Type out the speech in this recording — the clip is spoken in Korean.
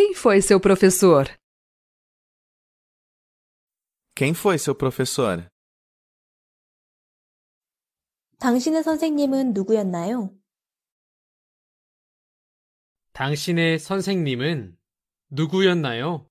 Quem foi seu professor? Quem foi seu professor? 당신의 선생님은 누구였나요? 당신의 선생님은 누구였나요?